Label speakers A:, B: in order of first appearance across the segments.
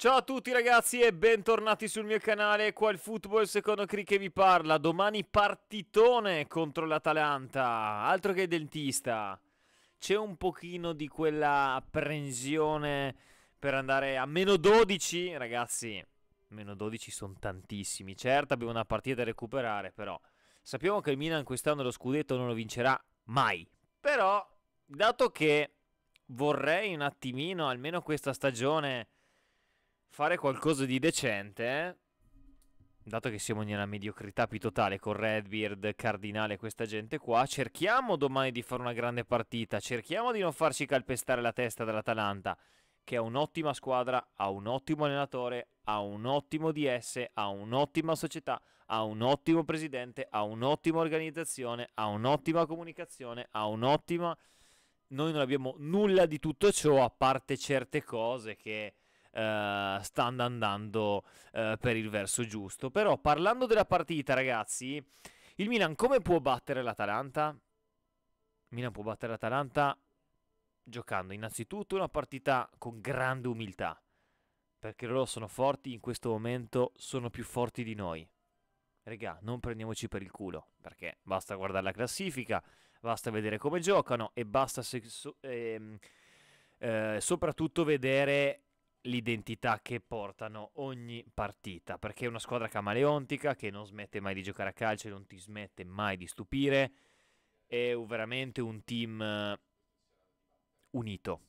A: Ciao a tutti ragazzi e bentornati sul mio canale, qua il football secondo Cree che vi parla, domani partitone contro l'Atalanta, altro che dentista, c'è un pochino di quella apprensione per andare a meno 12, ragazzi, meno 12 sono tantissimi, certo abbiamo una partita da recuperare però, sappiamo che il Milan quest'anno lo scudetto non lo vincerà mai, però dato che vorrei un attimino, almeno questa stagione fare qualcosa di decente. Dato che siamo nella mediocrità più totale con Redbeard, Cardinale, questa gente qua, cerchiamo domani di fare una grande partita, cerchiamo di non farci calpestare la testa dall'Atalanta, che è un'ottima squadra, ha un ottimo allenatore, ha un ottimo DS, ha un'ottima società, ha un ottimo presidente, ha un'ottima organizzazione, ha un'ottima comunicazione, ha un'ottima... Noi non abbiamo nulla di tutto ciò, a parte certe cose che eh, stanno andando eh, per il verso giusto. Però parlando della partita, ragazzi, il Milan come può battere l'Atalanta? Il Milan può battere l'Atalanta giocando innanzitutto una partita con grande umiltà, perché loro sono forti in questo momento, sono più forti di noi. Regà, non prendiamoci per il culo, perché basta guardare la classifica, basta vedere come giocano e basta se, so, ehm, eh, soprattutto vedere l'identità che portano ogni partita, perché è una squadra camaleontica che non smette mai di giocare a calcio, e non ti smette mai di stupire, è veramente un team eh, unito,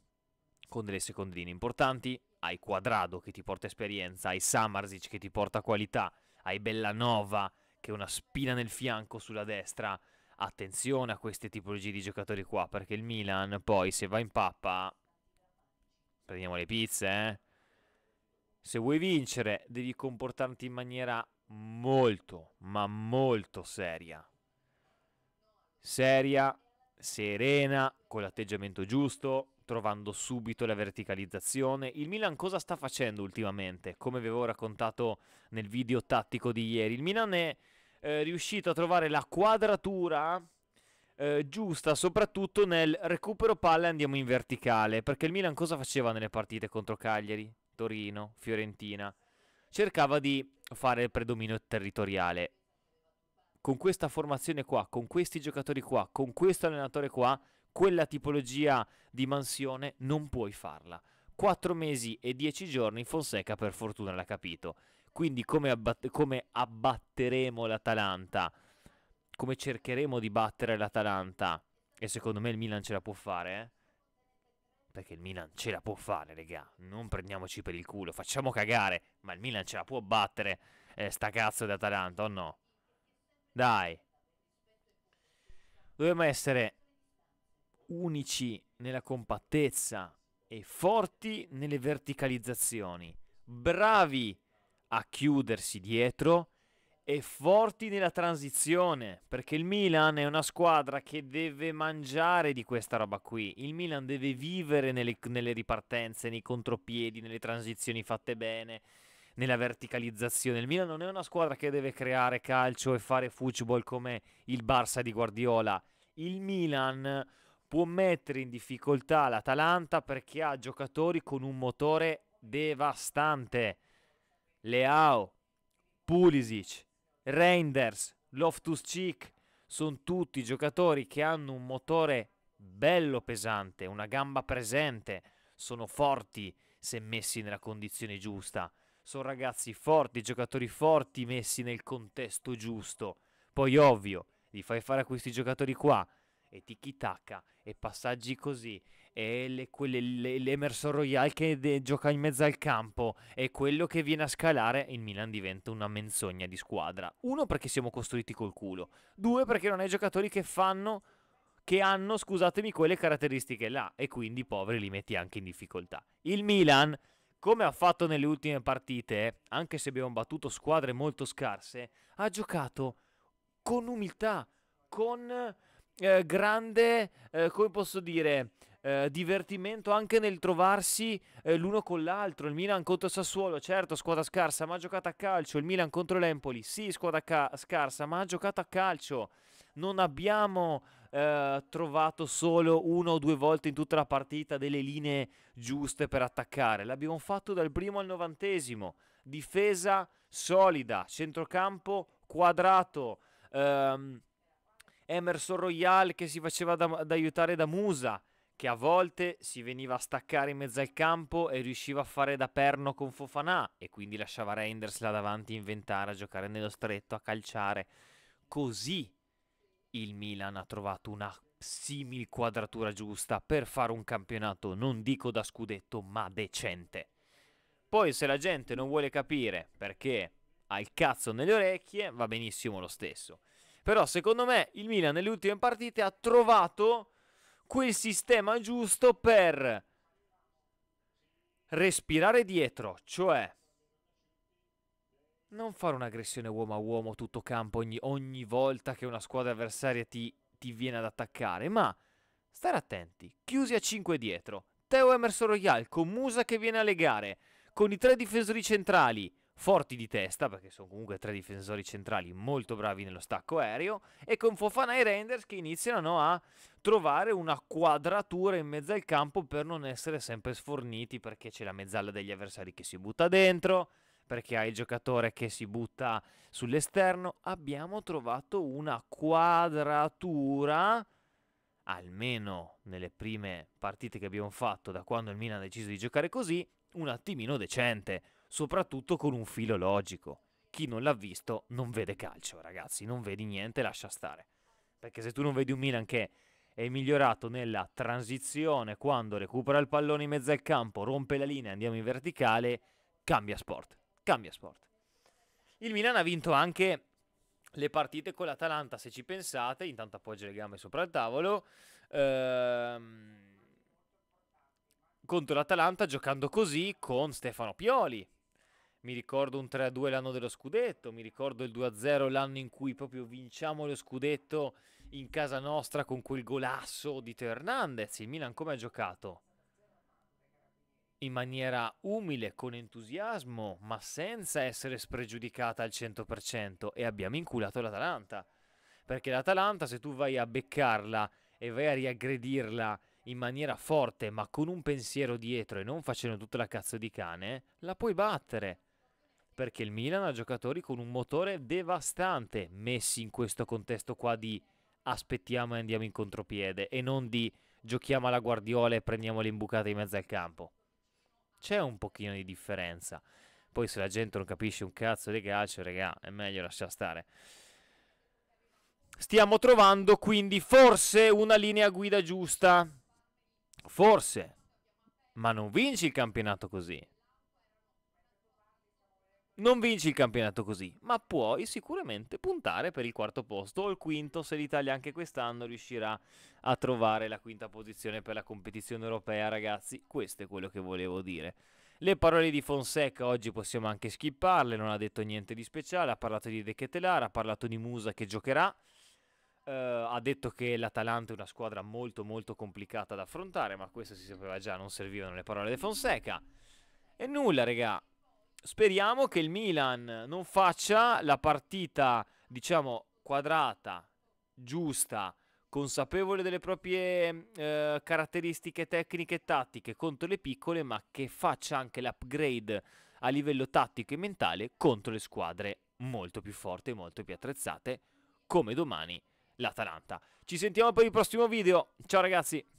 A: con delle secondine importanti, hai Quadrado che ti porta esperienza, hai Samarzic che ti porta qualità, hai Bellanova che è una spina nel fianco sulla destra, attenzione a queste tipologie di giocatori qua, perché il Milan poi se va in pappa Prendiamo le pizze, eh. Se vuoi vincere, devi comportarti in maniera molto, ma molto seria. Seria, serena, con l'atteggiamento giusto, trovando subito la verticalizzazione. Il Milan cosa sta facendo ultimamente? Come vi avevo raccontato nel video tattico di ieri, il Milan è eh, riuscito a trovare la quadratura eh, giusta soprattutto nel recupero palle andiamo in verticale, perché il Milan cosa faceva nelle partite contro Cagliari, Torino, Fiorentina? Cercava di fare il predominio territoriale. Con questa formazione qua, con questi giocatori qua, con questo allenatore qua, quella tipologia di mansione non puoi farla. 4 mesi e 10 giorni Fonseca per fortuna l'ha capito. Quindi come, abbat- come abbatteremo l'Atalanta? come cercheremo di battere l'Atalanta, e secondo me il Milan ce la può fare, eh? perché il Milan ce la può fare, regà. Non prendiamoci per il culo, facciamo cagare. Ma il Milan ce la può battere, eh, sta cazzo di Atalanta, o no? Dai. Dobbiamo essere unici nella compattezza e forti nelle verticalizzazioni. Bravi a chiudersi dietro e forti nella transizione, perché il Milan è una squadra che deve mangiare di questa roba qui. Il Milan deve vivere nelle, nelle, ripartenze, nei contropiedi, nelle transizioni fatte bene, nella verticalizzazione. Il Milan non è una squadra che deve creare calcio e fare football come il Barça di Guardiola. Il Milan può mettere in difficoltà l'Atalanta perché ha giocatori con un motore devastante. Leao, Pulisic, Reinders, Loftus Cheek, sono tutti giocatori che hanno un motore bello pesante, una gamba presente, sono forti se messi nella condizione giusta. Sono ragazzi forti, giocatori forti messi nel contesto giusto. Poi ovvio, li fai fare a questi giocatori qua e tiki-taka e passaggi così è l'Emerson Royal che de- gioca in mezzo al campo, è quello che viene a scalare, il Milan diventa una menzogna di squadra. Uno perché siamo costruiti col culo, due perché non hai giocatori che fanno che hanno, scusatemi, quelle caratteristiche là e quindi poveri li metti anche in difficoltà. Il Milan, come ha fatto nelle ultime partite, anche se abbiamo battuto squadre molto scarse, ha giocato con umiltà, con eh, grande, eh, come posso dire, eh, divertimento anche nel trovarsi eh, l'uno con l'altro. Il Milan contro Sassuolo, certo, squadra scarsa, ma ha giocato a calcio. Il Milan contro l'Empoli, sì, squadra ca- scarsa, ma ha giocato a calcio. Non abbiamo eh, trovato solo una o due volte in tutta la partita delle linee giuste per attaccare. L'abbiamo fatto dal primo al novantesimo. Difesa solida, centrocampo quadrato. Ehm, Emerson Royal che si faceva da, da aiutare da Musa, che a volte si veniva a staccare in mezzo al campo e riusciva a fare da perno con Fofanà e quindi lasciava Reinders là davanti inventare, a giocare nello stretto, a calciare. Così il Milan ha trovato una simil quadratura giusta per fare un campionato, non dico da scudetto, ma decente. Poi se la gente non vuole capire perché ha il cazzo nelle orecchie, va benissimo lo stesso. Però secondo me il Milan nelle ultime partite ha trovato quel sistema giusto per respirare dietro, cioè non fare un'aggressione uomo a uomo tutto campo ogni, ogni volta che una squadra avversaria ti, ti, viene ad attaccare, ma stare attenti, chiusi a 5 dietro, Teo Emerson Royal con Musa che viene a legare, con i tre difensori centrali forti di testa, perché sono comunque tre difensori centrali molto bravi nello stacco aereo, e con Fofana e Renders che iniziano a trovare una quadratura in mezzo al campo per non essere sempre sforniti perché c'è la mezzala degli avversari che si butta dentro, perché hai il giocatore che si butta sull'esterno. Abbiamo trovato una quadratura almeno nelle prime partite che abbiamo fatto da quando il Milan ha deciso di giocare così, un attimino decente, soprattutto con un filo logico. Chi non l'ha visto non vede calcio, ragazzi, non vedi niente, lascia stare. Perché se tu non vedi un Milan che è migliorato nella transizione quando recupera il pallone in mezzo al campo, rompe la linea, andiamo in verticale, cambia sport, cambia sport. Il Milan ha vinto anche le partite con l'Atalanta, se ci pensate, intanto appoggia le gambe sopra il tavolo, ehm, contro l'Atalanta giocando così con Stefano Pioli, mi ricordo un 3-2 l'anno dello scudetto, mi ricordo il 2-0 l'anno in cui proprio vinciamo lo scudetto in casa nostra con quel golasso di Teo Hernandez. Il Milan come ha giocato? In maniera umile, con entusiasmo, ma senza essere spregiudicata al 100% e abbiamo inculato l'Atalanta. Perché l'Atalanta se tu vai a beccarla e vai a riaggredirla in maniera forte ma con un pensiero dietro e non facendo tutta la cazzo di cane, la puoi battere perché il Milan ha giocatori con un motore devastante messi in questo contesto qua di aspettiamo e andiamo in contropiede e non di giochiamo alla guardiola e prendiamo le imbucate in mezzo al campo. C'è un pochino di differenza. Poi se la gente non capisce un cazzo di calcio, regà, è meglio lasciar stare. Stiamo trovando quindi forse una linea guida giusta. Forse. Ma non vinci il campionato così non vinci il campionato così, ma puoi sicuramente puntare per il quarto posto o il quinto se l'Italia anche quest'anno riuscirà a trovare la quinta posizione per la competizione europea, ragazzi. Questo è quello che volevo dire. Le parole di Fonseca oggi possiamo anche skipparle, non ha detto niente di speciale, ha parlato di De Ketelar, ha parlato di Musa che giocherà. Uh, ha detto che l'Atalanta è una squadra molto molto complicata da affrontare, ma questo si sapeva già, non servivano le parole di Fonseca. E nulla, regà, speriamo che il Milan non faccia la partita, diciamo, quadrata, giusta, consapevole delle proprie eh, caratteristiche tecniche e tattiche contro le piccole, ma che faccia anche l'upgrade a livello tattico e mentale contro le squadre molto più forti e molto più attrezzate, come domani l'Atalanta. Ci sentiamo per il prossimo video. Ciao ragazzi!